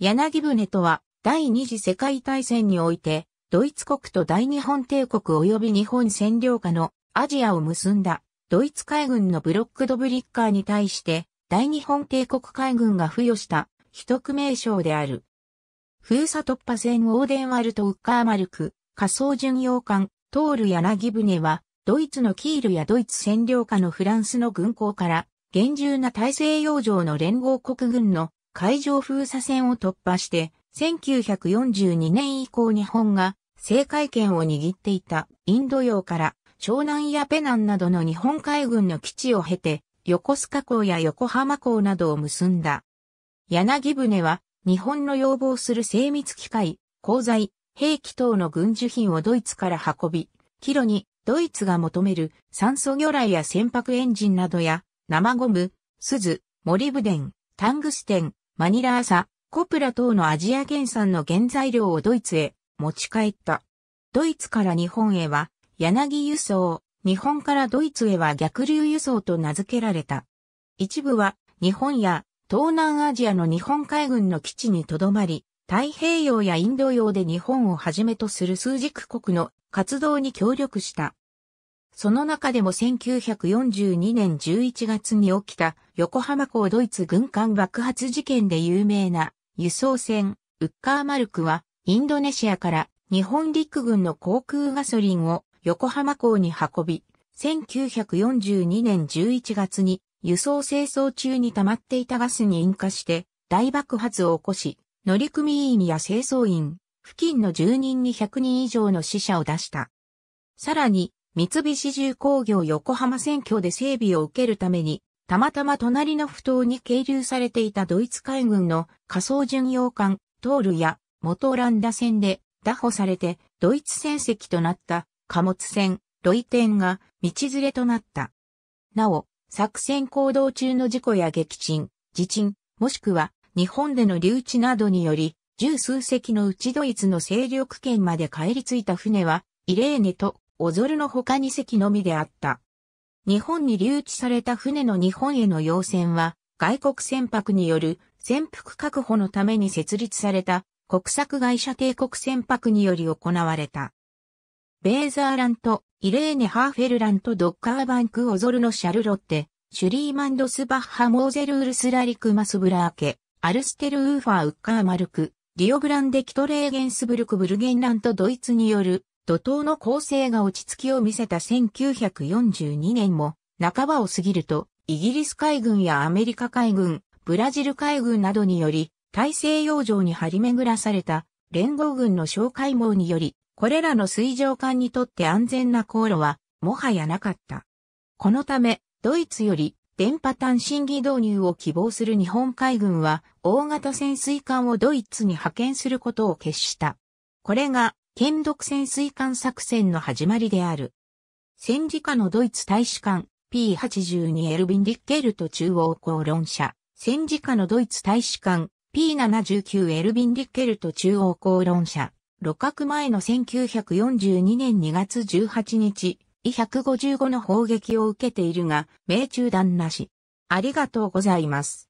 柳船とは、第二次世界大戦において、ドイツ国と大日本帝国及び日本占領下のアジアを結んだ、ドイツ海軍のブロックドブリッカーに対して、大日本帝国海軍が付与した、一名称である。封鎖突破船オーデンワルト・ウッカーマルク、仮想巡洋艦、トール柳船は、ドイツのキールやドイツ占領下のフランスの軍港から、厳重な大西洋上の連合国軍の海上封鎖線を突破して、1942年以降日本が制海権を握っていたインド洋から湘南やペナンなどの日本海軍の基地を経て、横須賀港や横浜港などを結んだ。柳船は日本の要望する精密機械、鋼材、兵器等の軍需品をドイツから運び、帰路にドイツが求める酸素魚雷や船舶エンジンなどや生ゴム、鈴、モリブデン、タングステン、マニラ朝、コプラ等のアジア原産の原材料をドイツへ持ち帰った。ドイツから日本へは柳輸送、日本からドイツへは逆流輸送と名付けられた。一部は日本や東南アジアの日本海軍の基地にとどまり、太平洋やインド洋で日本をはじめとする数軸国の活動に協力した。その中でも1942年11月に起きた横浜港ドイツ軍艦爆発事件で有名な輸送船ウッカーマルクはインドネシアから日本陸軍の航空ガソリンを横浜港に運び、1942年11月に輸送清掃中に溜まっていたガスに引火して大爆発を起こし、乗組員や清掃員、付近の住人に100人以上の死者を出した。さらに、三菱重工業横浜選挙で整備を受けるために、たまたま隣の埠頭に係留されていたドイツ海軍の仮想巡洋艦、トールや元オランダ船で打破されてドイツ戦績となった貨物船、ロイテンが道連れとなった。なお、作戦行動中の事故や撃沈、地震、もしくは日本での留置などにより、十数隻のうちドイツの勢力圏まで帰り着いた船は、イレーネとオゾルの他2隻のみであった。日本に留置された船の日本への要船は、外国船舶による潜伏確保のために設立された国策会社帝国船舶により行われた。ベーザーラント、イレーネ・ハーフェルラント・ドッカーバンク・オゾルのシャルロッテ、シュリーマンドス・バッハ・モーゼル・ウルスラ・リク・マスブラーケ、アルステル・ウーファー・ウッカー・マルク、リオグランデ・キトレーゲンスブルク・ブルゲンラント・ドイツによる怒涛の構成が落ち着きを見せた1942年も半ばを過ぎると、イギリス海軍やアメリカ海軍、ブラジル海軍などにより、大西洋上に張り巡らされた連合軍の哨戒網により、これらの水上艦にとって安全な航路は、もはやなかった。このため、ドイツより電波単身技導入を希望する日本海軍は、大型潜水艦をドイツに派遣することを決した。これが県独潜水艦作戦の始まりである。戦時下のドイツ大使館 P82 エルビン・リッケルト中央公論者。戦時下のドイツ大使館 P79 エルビン・リッケルト中央公論者。露格前の1942年2月18日、E155 の砲撃を受けているが、命中弾なし。ありがとうございます。